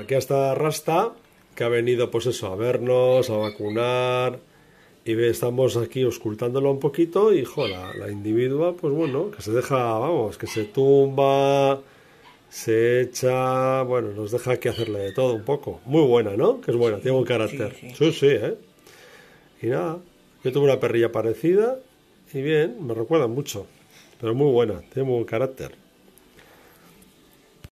aquí hasta Rasta, que ha venido pues eso, a vernos, a vacunar, y estamos aquí oscultándola un poquito y jo, la, individua, pues bueno, que se deja, vamos, que se tumba, se echa, bueno, nos deja que hacerle de todo un poco. Muy buena, ¿no? Que es buena, tiene un carácter. Sí sí. ¿eh? Y nada, yo tuve una perrilla parecida y bien, me recuerda mucho, pero muy buena, tiene un buen carácter.